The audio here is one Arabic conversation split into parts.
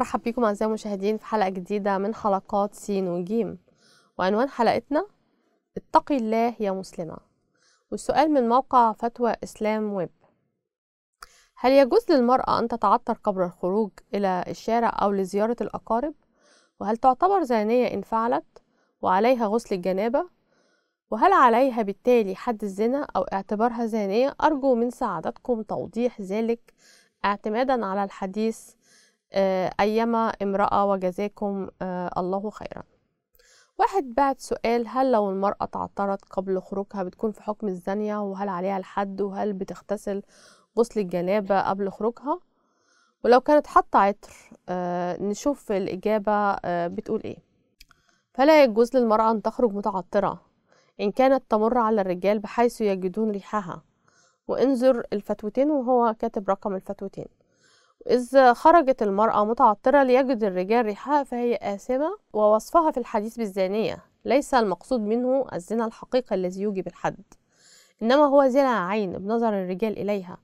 برحب بيكم أعزائي المشاهدين في حلقة جديدة من حلقات سين وجيم وعنوان حلقتنا اتقي الله يا مسلمة والسؤال من موقع فتوى إسلام ويب هل يجوز للمرأة أن تتعطر قبل الخروج إلى الشارع أو لزيارة الأقارب؟ وهل تعتبر زانية إن فعلت؟ وعليها غسل الجنابة؟ وهل عليها بالتالي حد الزنا أو اعتبارها زانية؟ أرجو من سعادتكم توضيح ذلك اعتمادا على الحديث آه، أيما امرأة وجزاكم آه، الله خيرا واحد بعت سؤال هل لو المرأة تعطرت قبل خروجها بتكون في حكم الزانية وهل عليها الحد وهل بتغتسل غسل الجنابة قبل خروجها ولو كانت حاطة عطر آه، نشوف الإجابة بتقول إيه فلا يجوز للمرأة أن تخرج متعطرة إن كانت تمر على الرجال بحيث يجدون ريحها وانظر الفتوتين وهو كاتب رقم الفتوتين إذ خرجت المرأة متعطرة ليجد الرجال ريحها فهي آثمة ووصفها في الحديث بالزانية ليس المقصود منه الزنا الحقيقي الذي يوجب الحد إنما هو زنا عين بنظر الرجال إليها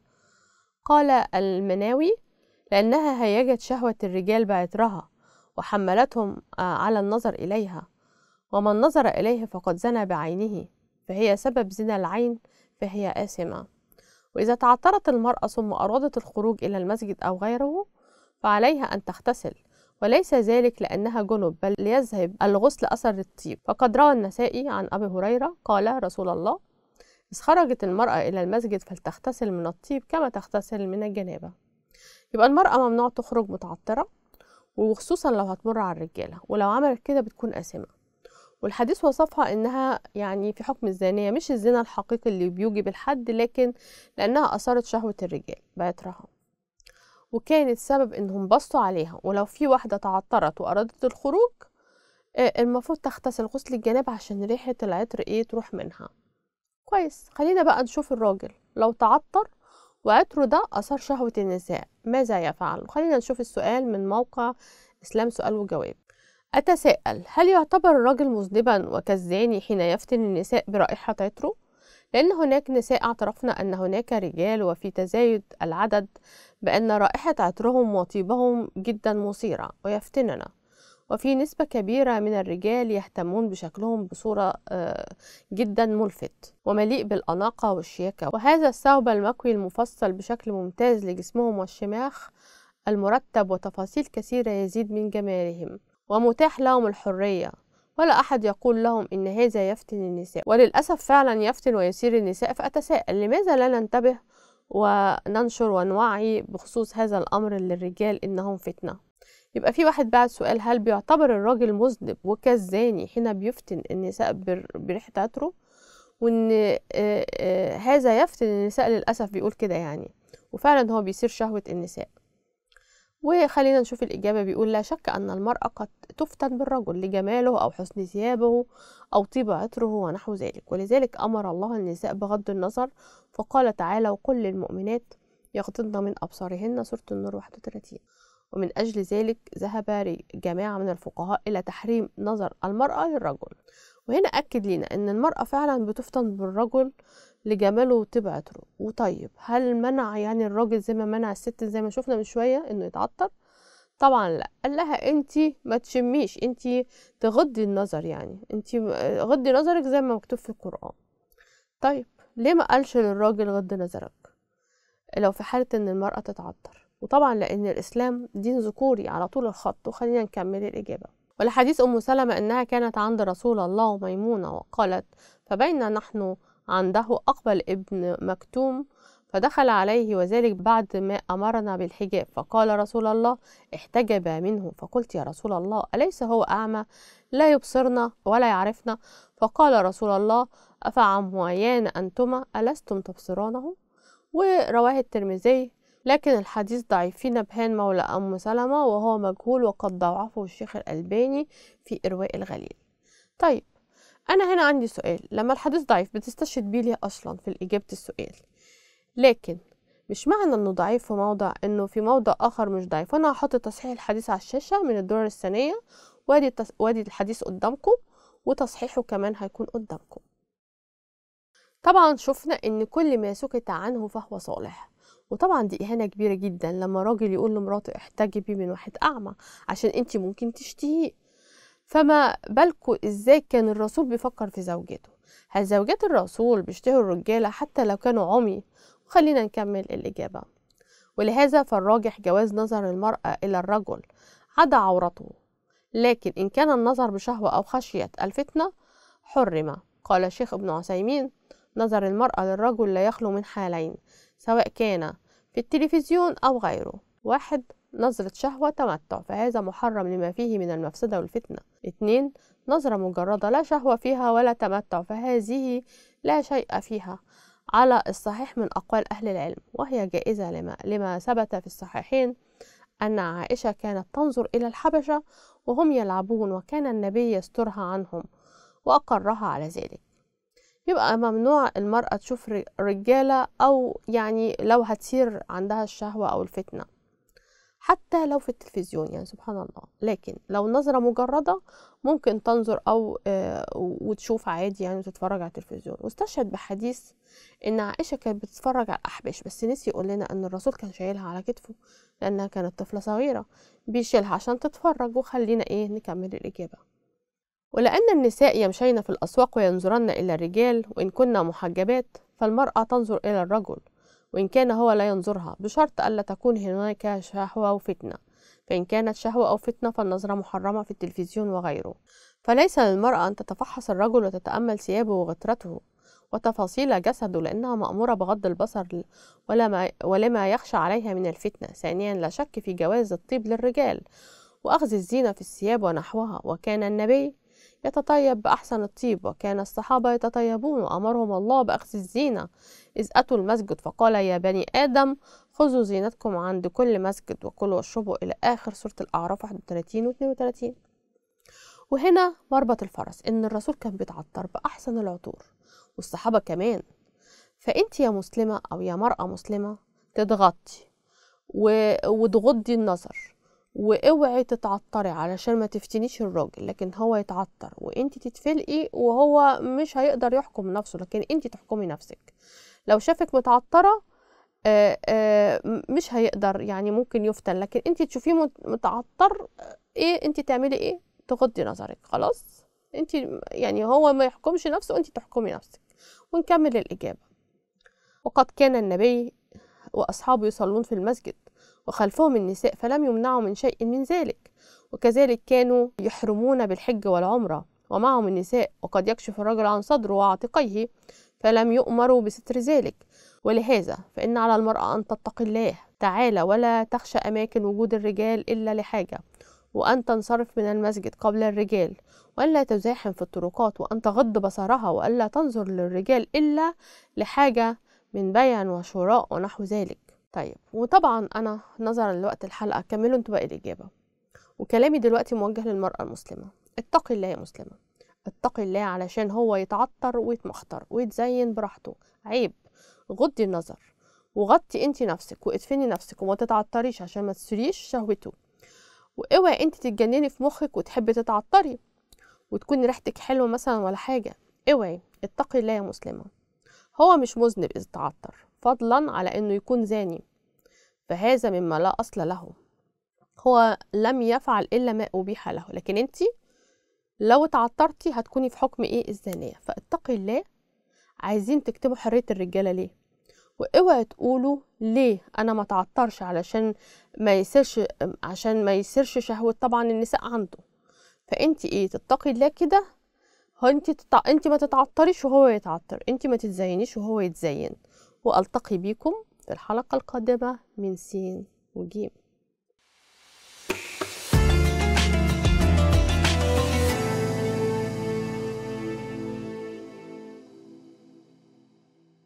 قال المناوي لأنها هيجت شهوة الرجال بعترها وحملتهم آه، على النظر إليها ومن نظر إليه فقد زنى بعينه فهي سبب زنا العين فهي آثمة وإذا تعطرت المرأة ثم أرادت الخروج إلى المسجد أو غيره فعليها أن تغتسل وليس ذلك لأنها جنب بل ليذهب الغسل أثر الطيب فقد روى النسائي عن أبي هريرة قال رسول الله إذ خرجت المرأة إلى المسجد فلتغتسل من الطيب كما تغتسل من الجنابة يبقى المرأة ممنوع تخرج متعطرة وخصوصا لو هتمر على الرجالة ولو عملت كده بتكون آثمة والحديث وصفها انها يعني في حكم الزانيه مش الزنا الحقيقي اللي بيوجب الحد لكن لانها اثارت شهوه الرجال بقت رهان وكانت سبب انهم بصوا عليها ولو في واحده تعطرت وارادت الخروج آه، المفروض تغتسل غسل الجناب عشان ريحه العطر ايه تروح منها كويس خلينا بقى نشوف الراجل لو تعطر وعطره ده اثار شهوه النساء ماذا يفعل خلينا نشوف السؤال من موقع اسلام سؤال وجواب أتساءل هل يعتبر الرجل مذنبا وكالزاني حين يفتن النساء برائحة عطره؟ لأن هناك نساء اعترفنا أن هناك رجال وفي تزايد العدد بأن رائحة عطرهم وطيبهم جدا مثيرة ويفتننا وفي نسبة كبيرة من الرجال يهتمون بشكلهم بصورة آه، جدا ملفت ومليء بالأناقة والشياكة وهذا الثوب المكوي المفصل بشكل ممتاز لجسمهم والشماخ المرتب وتفاصيل كثيرة يزيد من جمالهم ومتاح لهم الحرية ولا أحد يقول لهم إن هذا يفتن النساء وللأسف فعلا يفتن ويثير النساء فأتساءل لماذا لا ننتبه وننشر ونوعي بخصوص هذا الأمر للرجال إنهم فتنة يبقى في واحد بعد سؤال هل بيعتبر الراجل مذنب وكالزاني حين بيفتن النساء بريحة عطره وإن هذا يفتن النساء للأسف بيقول كده يعني وفعلا هو بيصير شهوة النساء وخلينا نشوف الإجابة بيقول لا شك أن المرأة قد تفتن بالرجل لجماله أو حسن ثيابه أو طيب عطره ونحو ذلك ولذلك أمر الله النساء بغض النظر فقال تعالى وقل للمؤمنات يغضضن من أبصارهن سورة النور 31 ومن أجل ذلك ذهب جماعة من الفقهاء إلى تحريم نظر المرأة للرجل وهنا أكد لنا أن المرأة فعلا بتفتن بالرجل لجماله وطبيعته وطيب هل منع يعني الراجل زي ما منع الست زي ما شفنا من شويه انه يتعطر طبعا لا قال لها انت ما تشميش انت تغضي النظر يعني انت غضي نظرك زي ما مكتوب في القران طيب ليه ما قالش للراجل غض نظرك لو في حاله ان المراه تتعطر وطبعا لان الاسلام دين ذكوري على طول الخط وخلينا نكمل الاجابه ولحديث ام سلمه انها كانت عند رسول الله وميمونه وقالت فبين نحن عنده أقبل ابن مكتوم فدخل عليه وذلك بعد ما أمرنا بالحجاب فقال رسول الله احتجب منه فقلت يا رسول الله أليس هو أعمى لا يبصرنا ولا يعرفنا فقال رسول الله أفعميان أنتما ألستم تبصرانه ورواه الترمذي لكن الحديث ضعيف في نبهان مولى أم سلمة وهو مجهول وقد ضعفه الشيخ الألباني في إرواء الغليل طيب أنا هنا عندي سؤال لما الحديث ضعيف بتستشهد بيه ليه أصلا في إجابة السؤال لكن مش معنى انه ضعيف في موضع انه في موضع اخر مش ضعيف انا هحط تصحيح الحديث على الشاشه من الدور الثانيه وادي التص... وادي الحديث قدامكم وتصحيحه كمان هيكون قدامكم طبعا شفنا ان كل ما سكت عنه فهو صالح وطبعا دي اهانه كبيره جدا لما راجل يقول لمراته احتجبي من واحد اعمى عشان انت ممكن تشتهيه فما بالكوا ازاي كان الرسول بيفكر في زوجته هل زوجات الرسول بيشتهوا الرجالة حتى لو كانوا عمي وخلينا نكمل الإجابة ولهذا فالراجح جواز نظر المرأة إلى الرجل عدا عورته لكن إن كان النظر بشهوة أو خشية الفتنة حرم قال الشيخ ابن عثيمين نظر المرأة للرجل لا يخلو من حالين سواء كان في التلفزيون أو غيره واحد نظرة شهوة تمتع فهذا محرم لما فيه من المفسدة والفتنة اتنين نظرة مجردة لا شهوة فيها ولا تمتع فهذه لا شيء فيها على الصحيح من أقوال أهل العلم وهي جائزة لما, لما ثبت في الصحيحين أن عائشة كانت تنظر إلى الحبشة وهم يلعبون وكان النبي يسترها عنهم وأقرها على ذلك يبقى ممنوع المرأة تشوف رجالة أو يعني لو هتصير عندها الشهوة أو الفتنة حتى لو في التلفزيون يعني سبحان الله لكن لو نظرة مجردة ممكن تنظر أو آه، وتشوف عادي يعني وتتفرج على التلفزيون واستشهد بحديث إن عائشة كانت بتتفرج على الأحباش بس نسي يقول لنا إن الرسول كان شايلها على كتفه لأنها كانت طفلة صغيرة بيشيلها عشان تتفرج وخلينا إيه نكمل الإجابة ولأن النساء يمشين في الأسواق وينظرن إلى الرجال وإن كنا محجبات فالمرأة تنظر إلى الرجل وإن كان هو لا ينظرها بشرط ألا تكون هناك شهوة أو فتنة فإن كانت شهوة أو فتنة فالنظرة محرمة في التلفزيون وغيره فليس للمرأة أن تتفحص الرجل وتتأمل ثيابه وغترته وتفاصيل جسده لأنها مأمورة بغض البصر ولا ما ولما يخشى عليها من الفتنة ثانيا لا شك في جواز الطيب للرجال وأخذ الزينة في الثياب ونحوها وكان النبي يتطيب بأحسن الطيب وكان الصحابة يتطيبون وأمرهم الله بأخذ الزينة إذ أتوا المسجد فقال يا بني آدم خذوا زينتكم عند كل مسجد وكلوا واشربوا إلى آخر سورة الأعراف 31 و 32 وهنا مربط الفرس إن الرسول كان بيتعطر بأحسن العطور والصحابة كمان فأنت يا مسلمة أو يا مرأة مسلمة تضغطي وتغضي النظر واوعي تتعطري علشان ما تفتنيش الراجل لكن هو يتعطر وانت تتفلقي وهو مش هيقدر يحكم نفسه لكن انت تحكمي نفسك لو شافك متعطره آآ آه، آآ آه، مش هيقدر يعني ممكن يفتن لكن انت تشوفيه متعطر آه، ايه انت تعملي ايه تغضي نظرك خلاص انت يعني هو ما يحكمش نفسه وانت تحكمي نفسك ونكمل الاجابه وقد كان النبي واصحابه يصلون في المسجد وخلفهم النساء فلم يمنعوا من شيء من ذلك وكذلك كانوا يحرمون بالحج والعمرة ومعهم النساء وقد يكشف الرجل عن صدره وعاتقيه فلم يؤمروا بستر ذلك ولهذا فإن على المرأة أن تتقي الله تعالى ولا تخشى أماكن وجود الرجال إلا لحاجة وأن تنصرف من المسجد قبل الرجال وألا تزاحم في الطرقات وأن تغض بصرها وألا تنظر للرجال إلا لحاجة من بيع وشراء ونحو ذلك طيب وطبعا انا نظرا لوقت الحلقه كملوا انتوا باقي الاجابه وكلامي دلوقتي موجه للمراه المسلمه اتقي الله يا مسلمه اتقي الله علشان هو يتعطر ويتمخطر ويتزين براحته عيب غضي النظر وغطي انت نفسك وادفني نفسك وما تتعطريش عشان ما تسريش شهوته واوعي انت تتجنني في مخك وتحبي تتعطري وتكون ريحتك حلوه مثلا ولا حاجه اوعي اتقي الله يا مسلمه هو مش مذنب اذا تعطر فضلا على أنه يكون زاني فهذا مما لا أصل له هو لم يفعل إلا ما أبيح له لكن أنت لو تعطرتي هتكوني في حكم إيه الزانية فاتقي الله عايزين تكتبوا حرية الرجالة ليه واوعي تقولوا ليه انا ما تعطرش علشان ما يسيرش عشان ما يسيرش شهوة طبعا النساء عنده فانت ايه تتقي الله كده انت تتع... انت ما تتعطريش وهو يتعطر انت ما تتزينيش وهو يتزين وألتقي بكم في الحلقة القادمة من سين وجيم